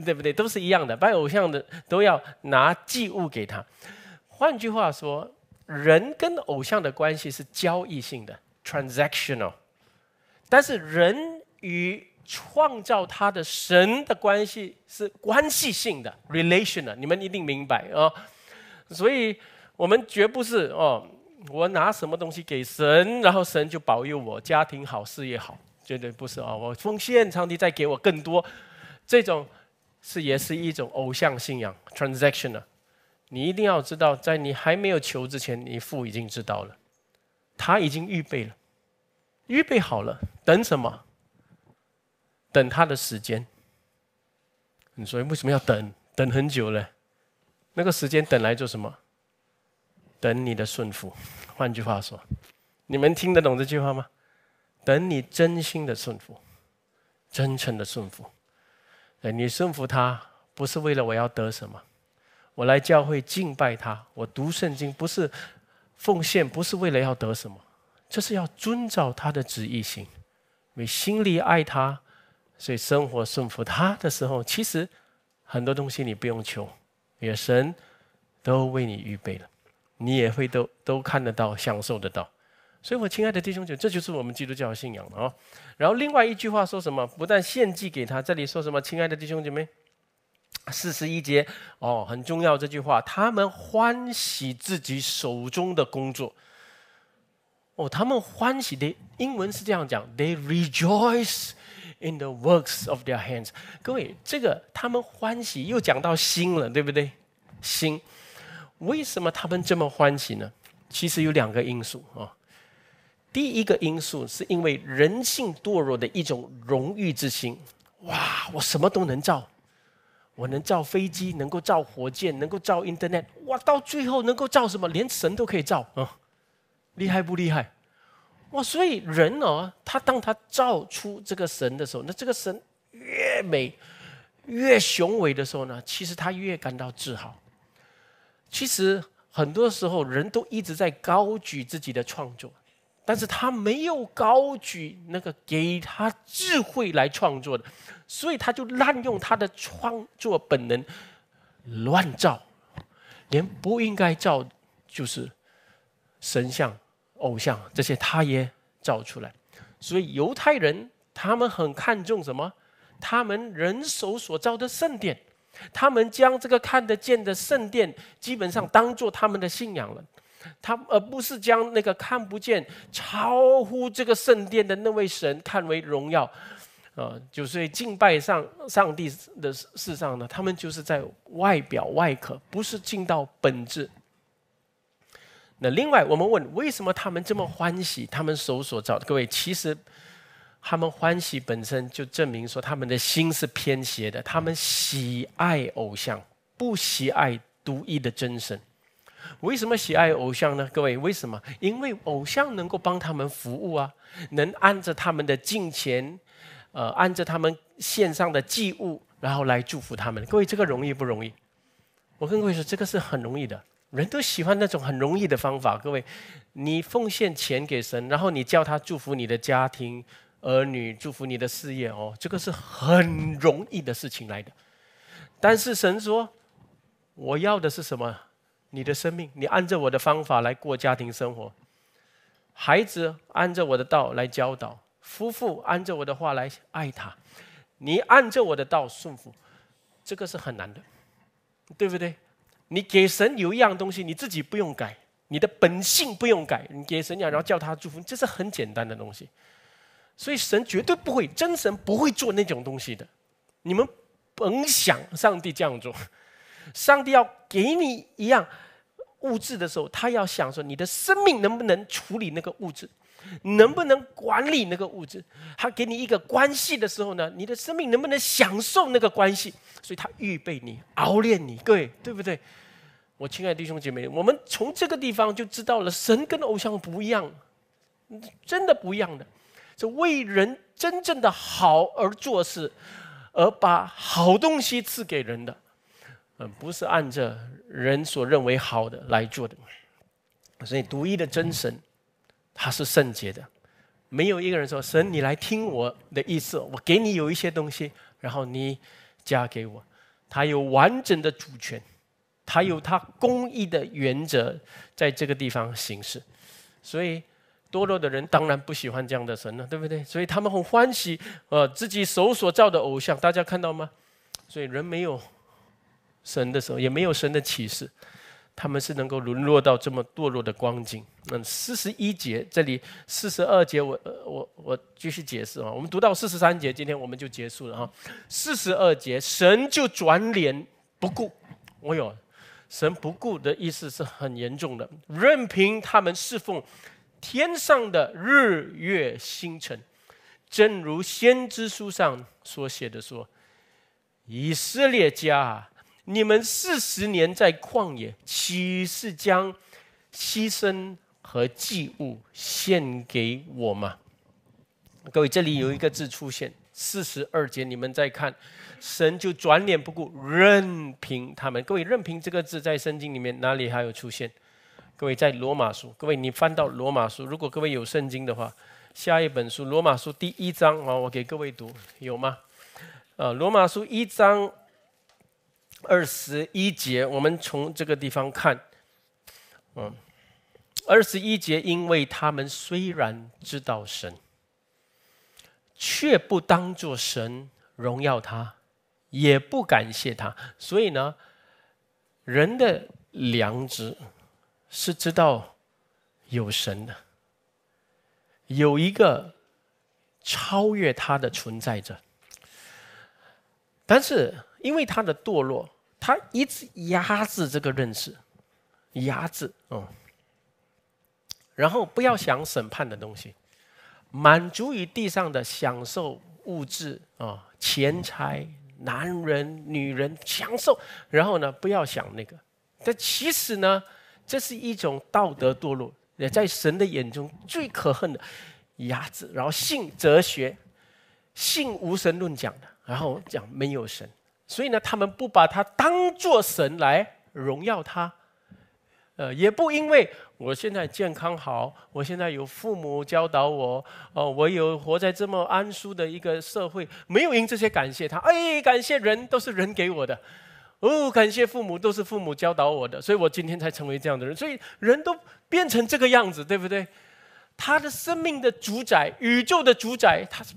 对不对？都是一样的，拜偶像的都要拿祭物给他。换句话说，人跟偶像的关系是交易性的 （transactional），但是人与创造他的神的关系是关系性的 （relational）。你们一定明白啊。所以，我们绝不是哦，我拿什么东西给神，然后神就保佑我家庭好、事业好，绝对不是啊！我奉献，上帝再给我更多，这种是也是一种偶像信仰 （transactional）。你一定要知道，在你还没有求之前，你父已经知道了，他已经预备了，预备好了，等什么？等他的时间。你说为什么要等？等很久了。那个时间等来做什么？等你的顺服。换句话说，你们听得懂这句话吗？等你真心的顺服，真诚的顺服。哎，你顺服他不是为了我要得什么，我来教会敬拜他，我读圣经不是奉献，不是为了要得什么，这是要遵照他的旨意行。你心里爱他，所以生活顺服他的时候，其实很多东西你不用求。也神都为你预备了，你也会都都看得到，享受得到。所以，我亲爱的弟兄姐妹，这就是我们基督教的信仰哦。然后，另外一句话说什么？不但献祭给他，这里说什么？亲爱的弟兄姐妹，四十一节哦，很重要这句话。他们欢喜自己手中的工作。哦，他们欢喜的，英文是这样讲：They rejoice。In the works of their hands，各位，这个他们欢喜，又讲到心了，对不对？心，为什么他们这么欢喜呢？其实有两个因素啊。第一个因素是因为人性堕落的一种荣誉之心。哇，我什么都能造，我能造飞机，能够造火箭，能够造 Internet。哇，到最后能够造什么？连神都可以造啊！厉害不厉害？哇，所以人哦，他当他造出这个神的时候，那这个神越美、越雄伟的时候呢，其实他越感到自豪。其实很多时候，人都一直在高举自己的创作，但是他没有高举那个给他智慧来创作的，所以他就滥用他的创作本能，乱造，连不应该造就是神像。偶像，这些他也造出来，所以犹太人他们很看重什么？他们人手所造的圣殿，他们将这个看得见的圣殿，基本上当做他们的信仰了，他而不是将那个看不见、超乎这个圣殿的那位神看为荣耀，啊，就所以敬拜上上帝的事上呢，他们就是在外表外壳，不是进到本质。那另外，我们问为什么他们这么欢喜？他们手所造，各位，其实他们欢喜本身就证明说，他们的心是偏斜的。他们喜爱偶像，不喜爱独一的真神。为什么喜爱偶像呢？各位，为什么？因为偶像能够帮他们服务啊，能按着他们的进钱，呃，按着他们献上的祭物，然后来祝福他们。各位，这个容易不容易？我跟各位说，这个是很容易的。人都喜欢那种很容易的方法，各位，你奉献钱给神，然后你叫他祝福你的家庭、儿女，祝福你的事业哦，这个是很容易的事情来的。但是神说，我要的是什么？你的生命，你按照我的方法来过家庭生活，孩子按照我的道来教导，夫妇按照我的话来爱他，你按照我的道顺服，这个是很难的，对不对？你给神有一样东西，你自己不用改，你的本性不用改，你给神讲，然后叫他祝福，这是很简单的东西。所以神绝对不会，真神不会做那种东西的。你们甭想上帝这样做。上帝要给你一样物质的时候，他要想说你的生命能不能处理那个物质，能不能管理那个物质。他给你一个关系的时候呢，你的生命能不能享受那个关系？所以，他预备你熬炼你，各位，对不对？我亲爱的弟兄姐妹，我们从这个地方就知道了，神跟偶像不一样，真的不一样的。这为人真正的好而做事，而把好东西赐给人的，嗯，不是按着人所认为好的来做的。所以独一的真神，他是圣洁的，没有一个人说神，你来听我的意思，我给你有一些东西，然后你嫁给我。他有完整的主权。还有他公义的原则在这个地方行事，所以堕落的人当然不喜欢这样的神了，对不对？所以他们很欢喜，呃，自己手所造的偶像，大家看到吗？所以人没有神的时候，也没有神的启示，他们是能够沦落到这么堕落的光景。嗯，四十一节这里四十二节，我我我继续解释啊。我们读到四十三节，今天我们就结束了哈。四十二节，神就转脸不顾，我有。神不顾的意思是很严重的，任凭他们侍奉天上的日月星辰，正如先知书上所写的说：“以色列家，你们四十年在旷野，岂是将牺牲和祭物献给我吗？”各位，这里有一个字出现。四十二节，你们再看，神就转脸不顾，任凭他们。各位，任凭这个字在圣经里面哪里还有出现？各位，在罗马书。各位，你翻到罗马书。如果各位有圣经的话，下一本书，罗马书第一章啊，我给各位读，有吗？啊，罗马书一章二十一节，我们从这个地方看，嗯，二十一节，因为他们虽然知道神。却不当作神荣耀他，也不感谢他，所以呢，人的良知是知道有神的，有一个超越他的存在着。但是因为他的堕落，他一直压制这个认识，压制哦，然后不要想审判的东西。满足于地上的享受物质啊，钱财、男人、女人享受，然后呢，不要想那个。但其实呢，这是一种道德堕落，也在神的眼中最可恨的。压子。然后性哲学、性无神论讲的，然后讲没有神，所以呢，他们不把它当做神来荣耀他。呃，也不因为我现在健康好，我现在有父母教导我，哦，我有活在这么安舒的一个社会，没有因这些感谢他，哎，感谢人都是人给我的，哦，感谢父母都是父母教导我的，所以我今天才成为这样的人，所以人都变成这个样子，对不对？他的生命的主宰，宇宙的主宰，他是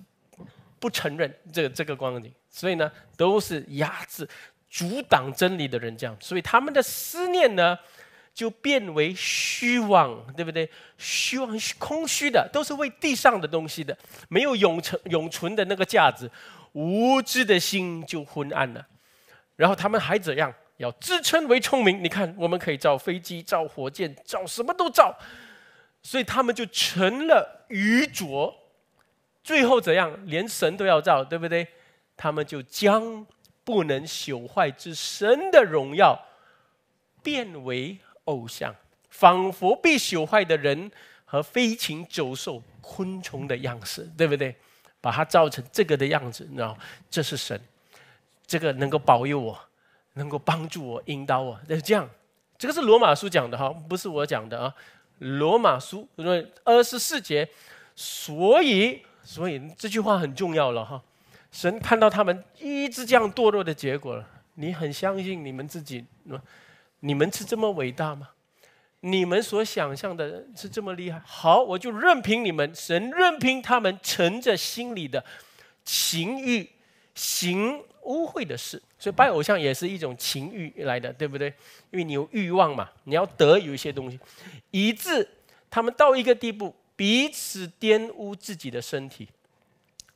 不承认这个、这个光景，所以呢，都是压制、阻挡真理的人这样，所以他们的思念呢？就变为虚妄，对不对？虚妄、空虚的，都是为地上的东西的，没有永存、永存的那个价值。无知的心就昏暗了，然后他们还怎样？要自称为聪明。你看，我们可以造飞机、造火箭、造什么都造，所以他们就成了愚拙。最后怎样？连神都要造，对不对？他们就将不能朽坏之神的荣耀变为。偶像仿佛被朽坏的人和飞禽走兽、昆虫的样式，对不对？把它造成这个的样子，你知道，这是神，这个能够保佑我，能够帮助我，引导我。是这样，这个是罗马书讲的哈，不是我讲的啊。罗马书二十四节，所以，所以这句话很重要了哈。神看到他们一直这样堕落的结果了，你很相信你们自己？你们是这么伟大吗？你们所想象的是这么厉害？好，我就任凭你们，神任凭他们存着心里的情欲，行污秽的事。所以拜偶像也是一种情欲来的，对不对？因为你有欲望嘛，你要得有一些东西，以致他们到一个地步，彼此玷污自己的身体，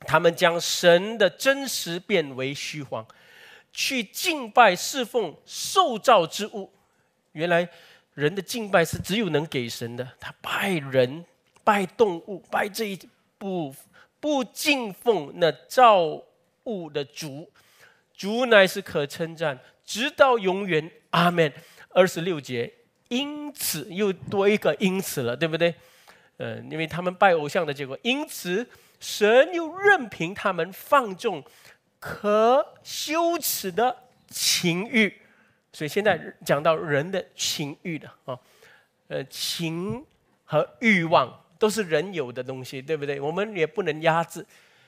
他们将神的真实变为虚谎。去敬拜侍奉受造之物，原来人的敬拜是只有能给神的，他拜人、拜动物、拜这一不不敬奉那造物的主，主乃是可称赞直到永远。阿门。二十六节，因此又多一个因此了，对不对？呃，因为他们拜偶像的结果，因此神又任凭他们放纵。可羞耻的情欲，所以现在讲到人的情欲的啊，呃，情和欲望都是人有的东西，对不对？我们也不能压制，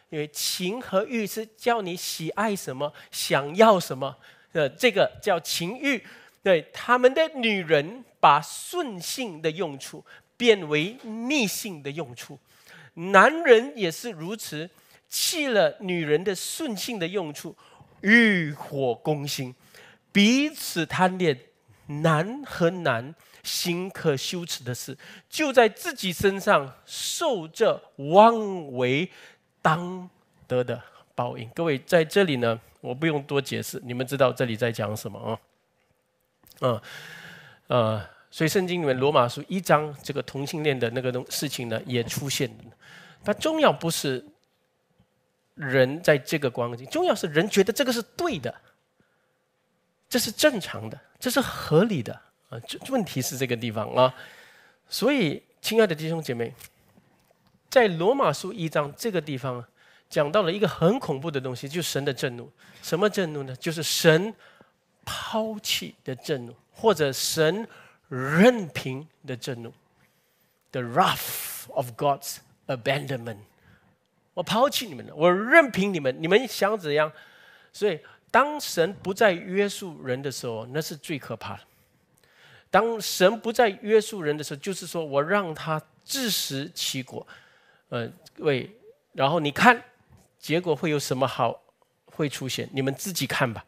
因为情和欲是叫你喜爱什么，想要什么，呃，这个叫情欲。对，他们的女人把顺性的用处变为逆性的用处，男人也是如此。弃了女人的顺性的用处，欲火攻心，彼此贪恋，难和难，行可羞耻的事，就在自己身上受这妄为当得的报应。各位在这里呢，我不用多解释，你们知道这里在讲什么啊？啊，呃，所以圣经里面罗马书一章这个同性恋的那个东事情呢，也出现，但重要不是。人在这个光景，重要是人觉得这个是对的，这是正常的，这是合理的啊。这问题是这个地方啊。所以，亲爱的弟兄姐妹，在罗马书一章这个地方，讲到了一个很恐怖的东西，就是神的震怒。什么震怒呢？就是神抛弃的震怒，或者神任凭的震怒，the wrath of God's abandonment。我抛弃你们了，我任凭你们，你们想怎样？所以，当神不再约束人的时候，那是最可怕的。当神不再约束人的时候，就是说我让他自食其果。呃，位，然后你看结果会有什么好会出现？你们自己看吧。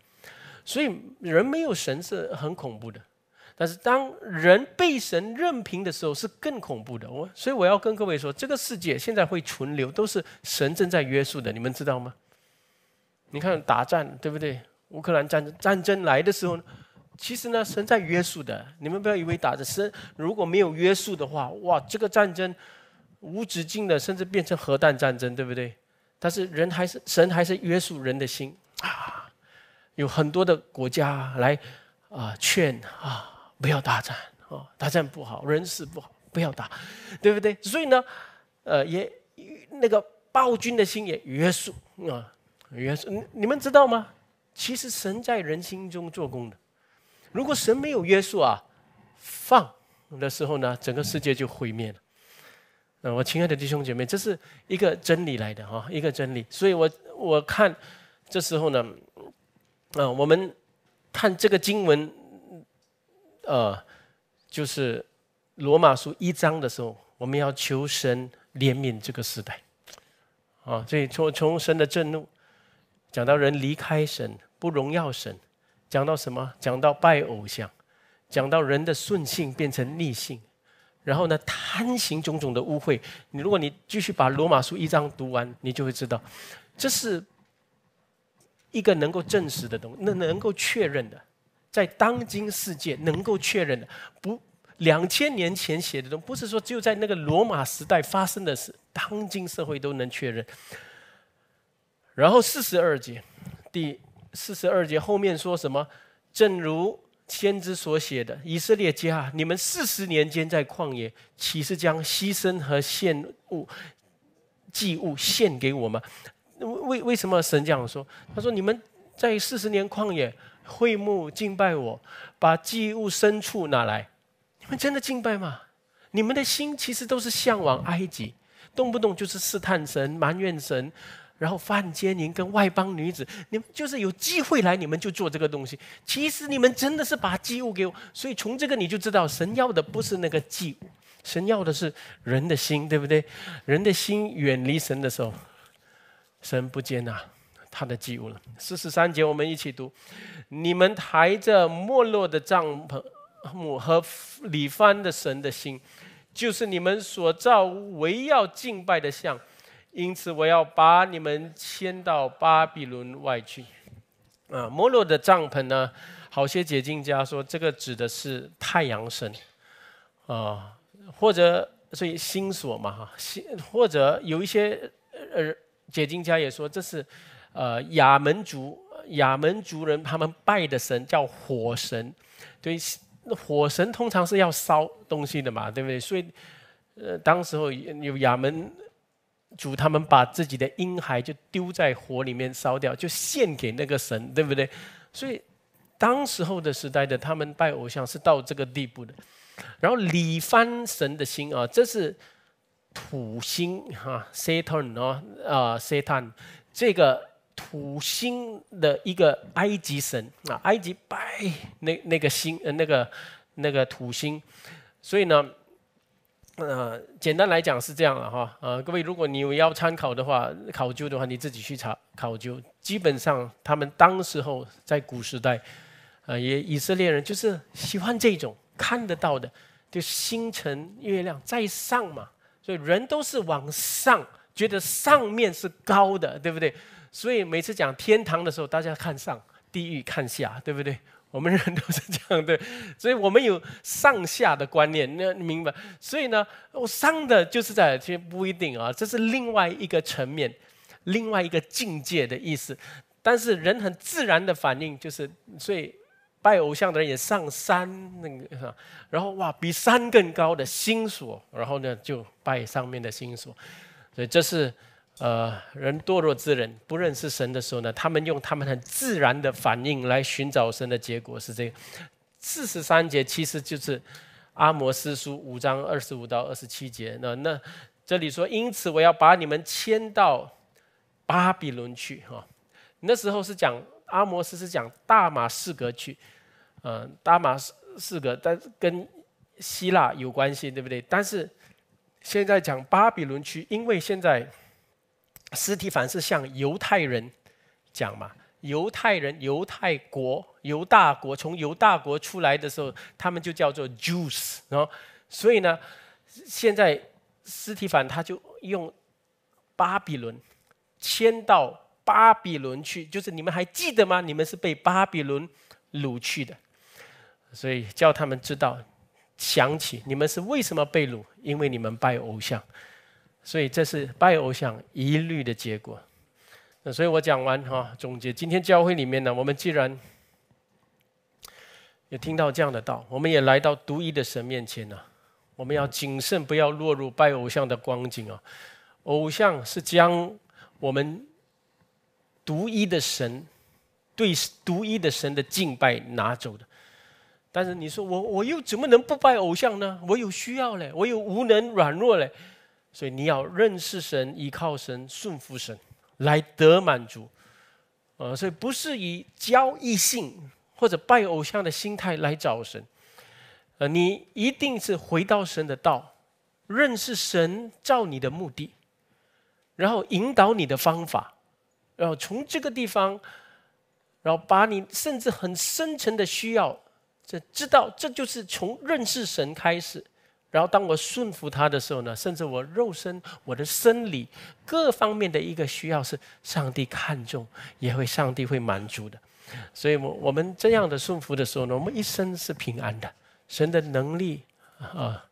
所以，人没有神是很恐怖的。但是当人被神任凭的时候，是更恐怖的。我所以我要跟各位说，这个世界现在会存留，都是神正在约束的。你们知道吗？你看打战，对不对？乌克兰战争，战争来的时候，其实呢，神在约束的。你们不要以为打着神如果没有约束的话，哇，这个战争无止境的，甚至变成核弹战争，对不对？但是人还是神还是约束人的心啊，有很多的国家来啊劝啊。不要大战啊！大战不好，人死不好，不要打，对不对？所以呢，呃，也那个暴君的心也约束啊，约束。你们知道吗？其实神在人心中做工的。如果神没有约束啊，放的时候呢，整个世界就毁灭了。那我亲爱的弟兄姐妹，这是一个真理来的哈，一个真理。所以我我看这时候呢，啊，我们看这个经文。呃，就是罗马书一章的时候，我们要求神怜悯这个时代，啊，所以从从神的震怒讲到人离开神不荣耀神，讲到什么？讲到拜偶像，讲到人的顺性变成逆性，然后呢，贪行种种的污秽。你如果你继续把罗马书一章读完，你就会知道，这是一个能够证实的东西，那能够确认的。在当今世界能够确认的，不两千年前写的，都不是说只有在那个罗马时代发生的事，当今社会都能确认。然后四十二节，第四十二节后面说什么？正如先知所写的，以色列家，你们四十年间在旷野，岂是将牺牲和献物祭物献给我吗？为为什么神这样说？他说你们在四十年旷野。会幕敬拜我，把祭物牲畜拿来。你们真的敬拜吗？你们的心其实都是向往埃及，动不动就是试探神、埋怨神，然后犯奸淫跟外邦女子。你们就是有机会来，你们就做这个东西。其实你们真的是把祭物给我，所以从这个你就知道，神要的不是那个祭物，神要的是人的心，对不对？人的心远离神的时候，神不接纳。他的记物了。四十三节，我们一起读：“你们抬着没落的帐篷，和里帆的神的心，就是你们所造、围绕敬拜的像。因此，我要把你们迁到巴比伦外去。”啊，没落的帐篷呢？好些解经家说，这个指的是太阳神啊，或者所以星所嘛哈，星或者有一些呃解经家也说这是。呃，亚门族亚门族人他们拜的神叫火神，对，火神通常是要烧东西的嘛，对不对？所以，呃，当时候有亚门族，他们把自己的婴孩就丢在火里面烧掉，就献给那个神，对不对？所以，当时候的时代的他们拜偶像，是到这个地步的。然后，李翻神的心啊，这是土星哈，Saturn 哦，啊，Saturn 这个。土星的一个埃及神啊，埃及拜那那个星呃那个那个土星，所以呢，呃，简单来讲是这样了哈啊，各位如果你有要参考的话，考究的话你自己去查考究。基本上他们当时候在古时代，啊，也以色列人就是喜欢这种看得到的，就星辰月亮在上嘛，所以人都是往上，觉得上面是高的，对不对？所以每次讲天堂的时候，大家看上，地狱看下，对不对？我们人都是这样的，所以我们有上下的观念，那明白？所以呢，我上的就是在其实不一定啊，这是另外一个层面，另外一个境界的意思。但是人很自然的反应就是，所以拜偶像的人也上山那个，然后哇，比山更高的星锁，然后呢就拜上面的星锁。所以这是。呃，人堕落之人不认识神的时候呢，他们用他们很自然的反应来寻找神的结果是这个。四十三节其实就是阿摩斯书五章二十五到二十七节。那那这里说，因此我要把你们迁到巴比伦去哈。那时候是讲阿摩斯是讲大马士革去，嗯，大马士士革，但跟希腊有关系，对不对？但是现在讲巴比伦去，因为现在。斯提凡是向犹太人讲嘛？犹太人、犹太国、犹大国，从犹大国出来的时候，他们就叫做 Jews，然后，所以呢，现在斯提凡他就用巴比伦，迁到巴比伦去，就是你们还记得吗？你们是被巴比伦掳去的，所以叫他们知道，想起你们是为什么被掳，因为你们拜偶像。所以这是拜偶像一律的结果。那所以我讲完哈，总结今天教会里面呢，我们既然也听到这样的道，我们也来到独一的神面前呢，我们要谨慎，不要落入拜偶像的光景啊。偶像是将我们独一的神对独一的神的敬拜拿走的。但是你说我我又怎么能不拜偶像呢？我有需要嘞，我有无能软弱嘞。所以你要认识神，依靠神，顺服神，来得满足，啊！所以不是以交易性或者拜偶像的心态来找神，呃，你一定是回到神的道，认识神照你的目的，然后引导你的方法，然后从这个地方，然后把你甚至很深沉的需要，这知道这就是从认识神开始。然后，当我顺服他的时候呢，甚至我肉身、我的生理各方面的一个需要，是上帝看重，也会上帝会满足的。所以，我我们这样的顺服的时候呢，我们一生是平安的。神的能力啊，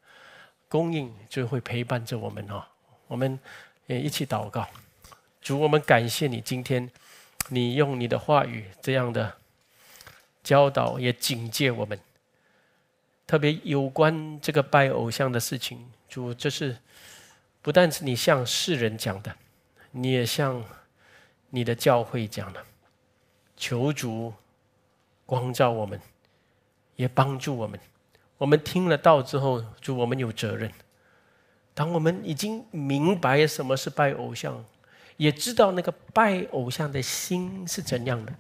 供应就会陪伴着我们啊。我们也一起祷告，主，我们感谢你，今天你用你的话语这样的教导，也警戒我们。特别有关这个拜偶像的事情，主，这是不但是你向世人讲的，你也向你的教会讲的。求主光照我们，也帮助我们。我们听了道之后，主，我们有责任。当我们已经明白什么是拜偶像，也知道那个拜偶像的心是怎样的，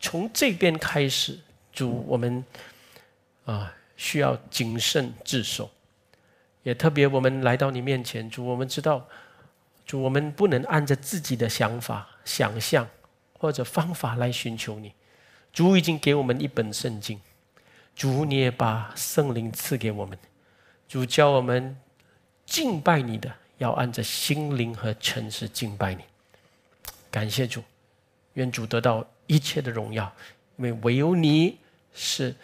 从这边开始，主，我们啊。需要谨慎自守，也特别我们来到你面前，主，我们知道，主我们不能按着自己的想法、想象或者方法来寻求你。主已经给我们一本圣经，主你也把圣灵赐给我们，主教我们敬拜你的，要按着心灵和诚实敬拜你。感谢主，愿主得到一切的荣耀，因为唯有你是。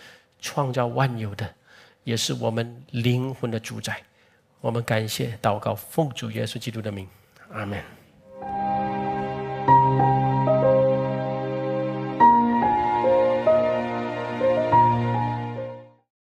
创造万有的，也是我们灵魂的主宰。我们感谢、祷告、奉主耶稣基督的名，阿门。